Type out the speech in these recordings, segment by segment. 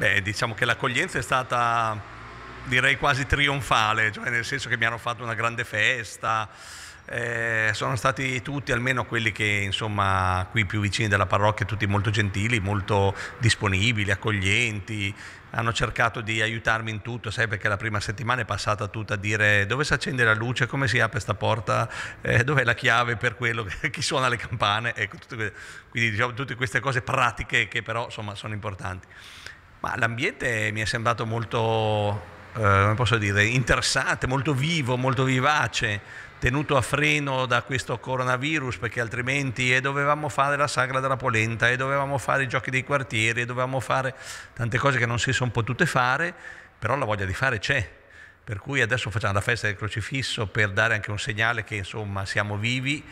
Beh, diciamo che l'accoglienza è stata direi quasi trionfale, cioè nel senso che mi hanno fatto una grande festa. Eh, sono stati tutti, almeno quelli che insomma qui più vicini della parrocchia, tutti molto gentili, molto disponibili, accoglienti, hanno cercato di aiutarmi in tutto, sai perché la prima settimana è passata tutta a dire dove si accende la luce, come si apre questa porta, eh, dov'è la chiave per quello, chi suona le campane, ecco, tutte, quindi diciamo tutte queste cose pratiche che però insomma sono importanti. Ma l'ambiente mi è sembrato molto, eh, posso dire, interessante, molto vivo, molto vivace, tenuto a freno da questo coronavirus perché altrimenti eh, dovevamo fare la sagra della polenta e dovevamo fare i giochi dei quartieri e dovevamo fare tante cose che non si sono potute fare, però la voglia di fare c'è per cui adesso facciamo la festa del crocifisso per dare anche un segnale che insomma siamo vivi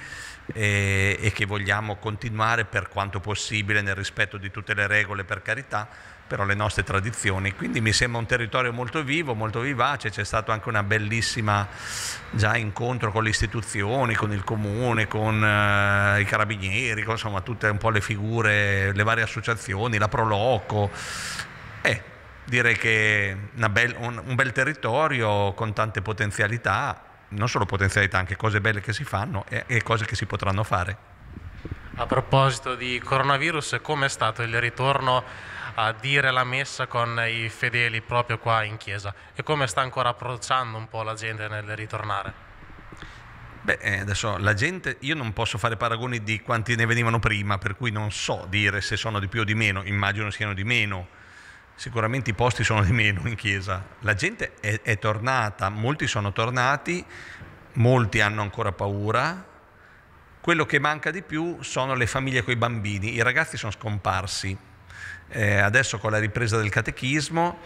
e, eh, e che vogliamo continuare per quanto possibile nel rispetto di tutte le regole per carità, però le nostre tradizioni. Quindi mi sembra un territorio molto vivo, molto vivace, c'è stato anche una bellissima già incontro con le istituzioni, con il comune, con eh, i carabinieri, con, insomma tutte un po' le figure, le varie associazioni, la Proloco. Eh, direi che bel, un, un bel territorio con tante potenzialità, non solo potenzialità, anche cose belle che si fanno e, e cose che si potranno fare. A proposito di coronavirus, come è stato il ritorno a dire la messa con i fedeli proprio qua in chiesa e come sta ancora approcciando un po' la gente nel ritornare? Beh, eh, adesso la gente, io non posso fare paragoni di quanti ne venivano prima, per cui non so dire se sono di più o di meno, immagino siano di meno sicuramente i posti sono di meno in chiesa, la gente è, è tornata, molti sono tornati, molti hanno ancora paura, quello che manca di più sono le famiglie con i bambini, i ragazzi sono scomparsi, eh, adesso con la ripresa del catechismo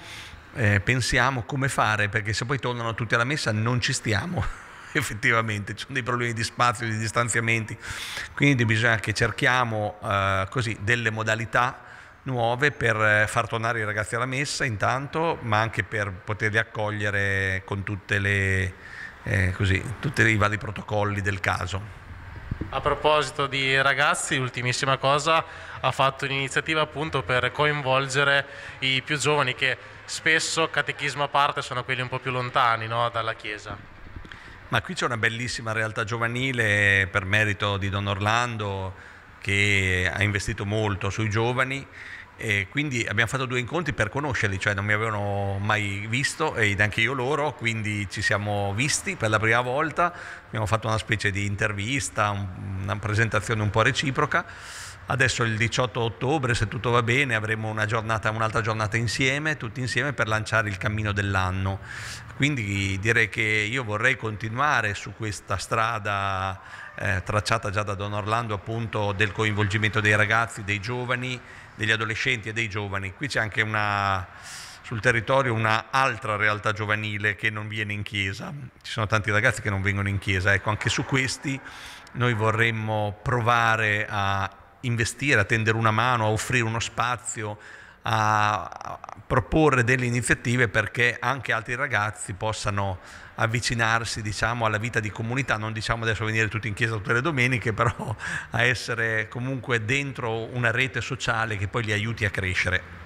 eh, pensiamo come fare, perché se poi tornano tutti alla messa non ci stiamo effettivamente, ci sono dei problemi di spazio, di distanziamenti, quindi bisogna che cerchiamo eh, così, delle modalità nuove per eh, far tornare i ragazzi alla messa intanto, ma anche per poterli accogliere con le, eh, così, tutti i vari protocolli del caso. A proposito di ragazzi, ultimissima cosa, ha fatto un'iniziativa appunto per coinvolgere i più giovani che spesso catechismo a parte sono quelli un po' più lontani no, dalla Chiesa. Ma qui c'è una bellissima realtà giovanile per merito di Don Orlando, che ha investito molto sui giovani e quindi abbiamo fatto due incontri per conoscerli, cioè non mi avevano mai visto ed anche io loro, quindi ci siamo visti per la prima volta, abbiamo fatto una specie di intervista, una presentazione un po' reciproca Adesso il 18 ottobre, se tutto va bene, avremo una giornata, un'altra giornata insieme, tutti insieme per lanciare il cammino dell'anno. Quindi direi che io vorrei continuare su questa strada eh, tracciata già da Don Orlando appunto del coinvolgimento dei ragazzi, dei giovani, degli adolescenti e dei giovani. Qui c'è anche una, sul territorio un'altra realtà giovanile che non viene in chiesa. Ci sono tanti ragazzi che non vengono in chiesa, ecco, anche su questi noi vorremmo provare a investire, a tendere una mano, a offrire uno spazio, a proporre delle iniziative perché anche altri ragazzi possano avvicinarsi diciamo, alla vita di comunità, non diciamo adesso venire tutti in chiesa tutte le domeniche, però a essere comunque dentro una rete sociale che poi li aiuti a crescere.